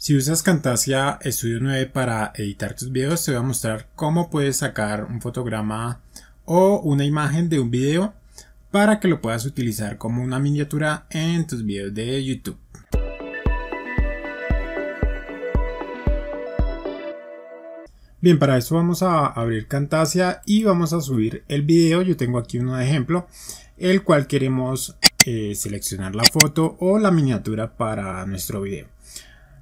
Si usas Camtasia Studio 9 para editar tus videos, te voy a mostrar cómo puedes sacar un fotograma o una imagen de un video para que lo puedas utilizar como una miniatura en tus videos de YouTube. Bien, para eso vamos a abrir Camtasia y vamos a subir el video. Yo tengo aquí uno de ejemplo, el cual queremos eh, seleccionar la foto o la miniatura para nuestro video.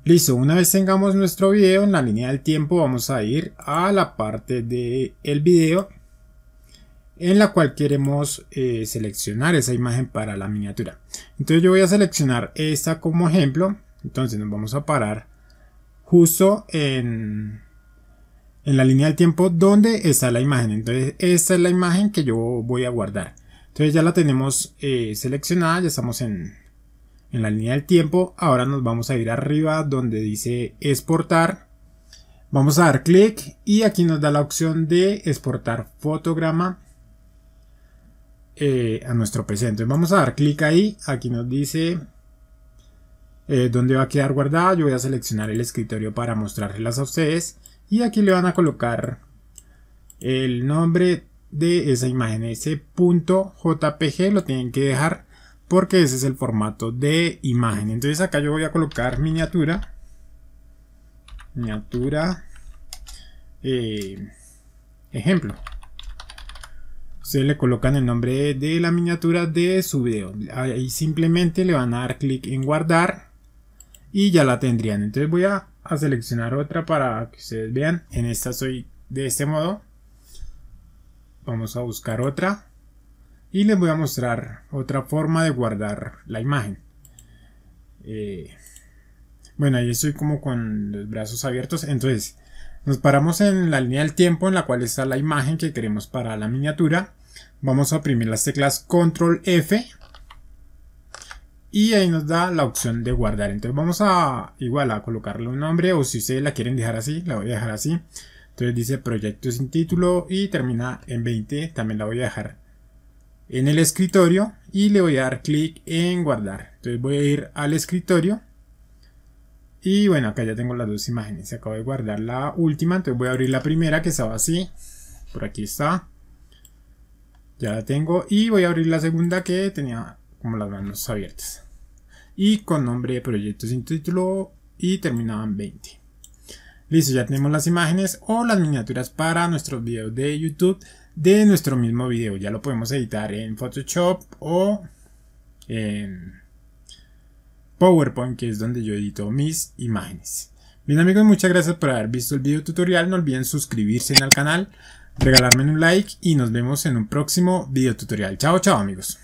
Listo, una vez tengamos nuestro video en la línea del tiempo vamos a ir a la parte del el video en la cual queremos eh, seleccionar esa imagen para la miniatura. Entonces yo voy a seleccionar esta como ejemplo, entonces nos vamos a parar justo en, en la línea del tiempo donde está la imagen. Entonces esta es la imagen que yo voy a guardar. Entonces ya la tenemos eh, seleccionada, ya estamos en en la línea del tiempo. Ahora nos vamos a ir arriba donde dice exportar. Vamos a dar clic y aquí nos da la opción de exportar fotograma eh, a nuestro presente. vamos a dar clic ahí. Aquí nos dice donde eh, dónde va a quedar guardada. Yo voy a seleccionar el escritorio para mostrárselas a ustedes. Y aquí le van a colocar el nombre de esa imagen, ese punto .jpg lo tienen que dejar porque ese es el formato de imagen. Entonces acá yo voy a colocar miniatura, miniatura, eh, ejemplo. Ustedes le colocan el nombre de la miniatura de su video. Ahí simplemente le van a dar clic en guardar y ya la tendrían. Entonces voy a seleccionar otra para que ustedes vean. En esta soy de este modo. Vamos a buscar otra y les voy a mostrar otra forma de guardar la imagen eh, bueno ahí estoy como con los brazos abiertos entonces nos paramos en la línea del tiempo en la cual está la imagen que queremos para la miniatura vamos a oprimir las teclas control F y ahí nos da la opción de guardar entonces vamos a igual a colocarle un nombre o si ustedes la quieren dejar así la voy a dejar así entonces dice proyecto sin título y termina en 20 también la voy a dejar en el escritorio y le voy a dar clic en guardar. Entonces voy a ir al escritorio y bueno, acá ya tengo las dos imágenes. Acabo de guardar la última, entonces voy a abrir la primera que estaba así. Por aquí está. Ya la tengo y voy a abrir la segunda que tenía como las manos abiertas. Y con nombre de proyecto sin título y terminaban 20. Listo, ya tenemos las imágenes o las miniaturas para nuestros videos de YouTube de nuestro mismo video. Ya lo podemos editar en Photoshop o en PowerPoint, que es donde yo edito mis imágenes. Bien amigos, muchas gracias por haber visto el video tutorial. No olviden suscribirse al canal, regalarme un like y nos vemos en un próximo video tutorial. Chao, chao amigos.